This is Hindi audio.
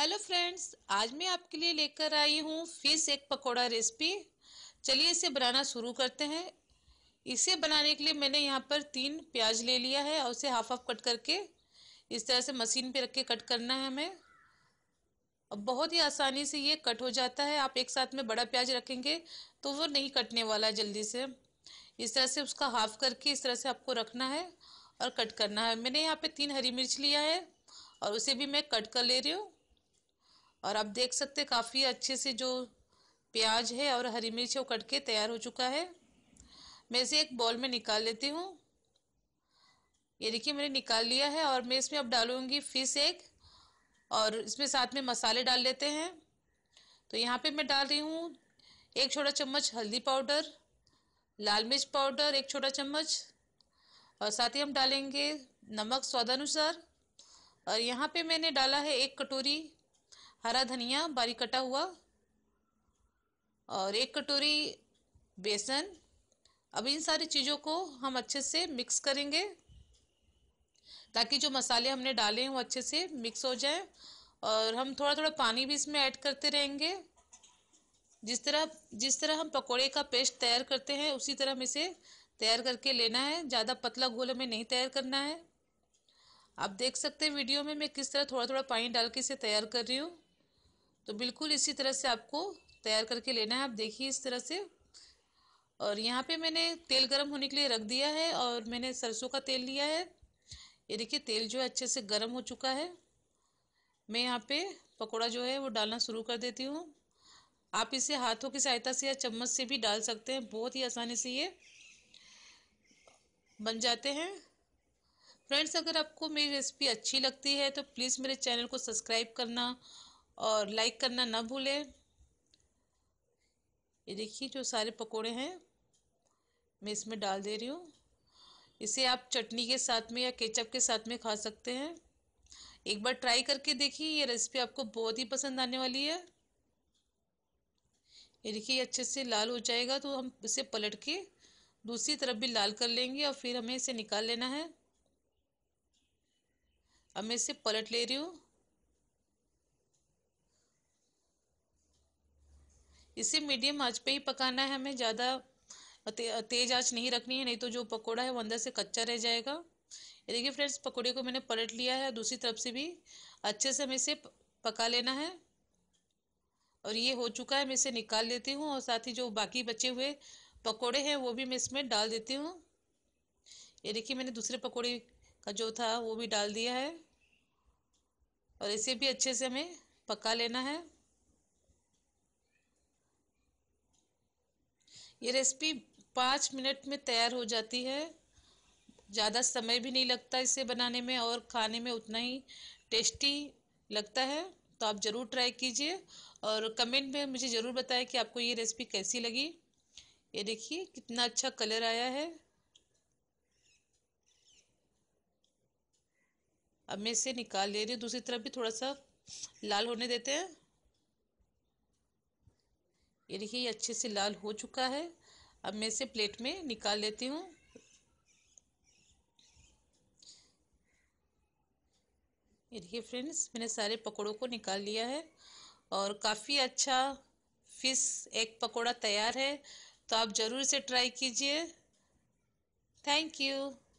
हेलो फ्रेंड्स आज मैं आपके लिए लेकर आई हूँ फिश एक पकोड़ा रेसिपी चलिए इसे बनाना शुरू करते हैं इसे बनाने के लिए मैंने यहाँ पर तीन प्याज ले लिया है और उसे हाफ हाफ कट करके इस तरह से मशीन पे रख के कट करना है हमें अब बहुत ही आसानी से ये कट हो जाता है आप एक साथ में बड़ा प्याज रखेंगे तो वो नहीं कटने वाला जल्दी से इस तरह से उसका हाफ करके इस तरह से आपको रखना है और कट करना है मैंने यहाँ पर तीन हरी मिर्च लिया है और उसे भी मैं कट कर ले रही हूँ और आप देख सकते काफ़ी अच्छे से जो प्याज है और हरी मिर्च वो कट के तैयार हो चुका है मैं इसे एक बॉल में निकाल लेती हूँ ये देखिए मैंने निकाल लिया है और मैं इसमें अब डालूँगी फिश एग और इसमें साथ में मसाले डाल लेते हैं तो यहाँ पे मैं डाल रही हूँ एक छोटा चम्मच हल्दी पाउडर लाल मिर्च पाउडर एक छोटा चम्मच और साथ ही हम डालेंगे नमक स्वादानुसार और यहाँ पे मैंने डाला है एक कटोरी हरा धनिया बारीक कटा हुआ और एक कटोरी बेसन अब इन सारी चीज़ों को हम अच्छे से मिक्स करेंगे ताकि जो मसाले हमने डाले हैं वो अच्छे से मिक्स हो जाए और हम थोड़ा थोड़ा पानी भी इसमें ऐड करते रहेंगे जिस तरह जिस तरह हम पकोड़े का पेस्ट तैयार करते हैं उसी तरह हम इसे तैयार करके लेना है ज़्यादा पतला गोल हमें नहीं तैयार करना है आप देख सकते हैं वीडियो में मैं किस तरह थोड़ा थोड़ा पानी डाल के इसे तैयार कर रही हूँ तो बिल्कुल इसी तरह से आपको तैयार करके लेना है आप देखिए इस तरह से और यहाँ पे मैंने तेल गर्म होने के लिए रख दिया है और मैंने सरसों का तेल लिया है ये देखिए तेल जो है अच्छे से गर्म हो चुका है मैं यहाँ पे पकौड़ा जो है वो डालना शुरू कर देती हूँ आप इसे हाथों की सहायता से या चम्मच से भी डाल सकते हैं बहुत ही आसानी से ये बन जाते हैं फ्रेंड्स अगर आपको मेरी रेसिपी अच्छी लगती है तो प्लीज़ मेरे चैनल को सब्सक्राइब करना और लाइक करना ना भूलें ये देखिए जो सारे पकोड़े हैं मैं इसमें डाल दे रही हूँ इसे आप चटनी के साथ में या केचप के साथ में खा सकते हैं एक बार ट्राई करके देखिए ये रेसिपी आपको बहुत ही पसंद आने वाली है ये देखिए अच्छे से लाल हो जाएगा तो हम इसे पलट के दूसरी तरफ भी लाल कर लेंगे और फिर हमें इसे निकाल लेना है अब मैं इसे पलट ले रही हूँ इसे मीडियम आंच पे ही पकाना है हमें ज़्यादा ते, तेज आंच नहीं रखनी है नहीं तो जो पकौड़ा है वो अंदर से कच्चा रह जाएगा ये देखिए फ्रेंड्स पकौड़े को मैंने पलट लिया है दूसरी तरफ से भी अच्छे से हमें इसे पका लेना है और ये हो चुका है मैं इसे निकाल लेती हूँ और साथ ही जो बाकी बचे हुए पकौड़े हैं वो भी मैं इसमें डाल देती हूँ ये देखिए मैंने दूसरे पकौड़े का जो था वो भी डाल दिया है और इसे भी अच्छे से हमें पका लेना है ये रेसिपी पाँच मिनट में तैयार हो जाती है ज़्यादा समय भी नहीं लगता इसे बनाने में और खाने में उतना ही टेस्टी लगता है तो आप ज़रूर ट्राई कीजिए और कमेंट में मुझे ज़रूर बताएं कि आपको ये रेसिपी कैसी लगी ये देखिए कितना अच्छा कलर आया है अब मैं इसे निकाल ले रही हूँ दूसरी तरफ भी थोड़ा सा लाल होने देते हैं ये देखिए ये अच्छे से लाल हो चुका है अब मैं इसे प्लेट में निकाल लेती हूँ ये देखिए फ्रेंड्स मैंने सारे पकोड़ों को निकाल लिया है और काफ़ी अच्छा फिश एग पकौड़ा तैयार है तो आप ज़रूर इसे ट्राई कीजिए थैंक यू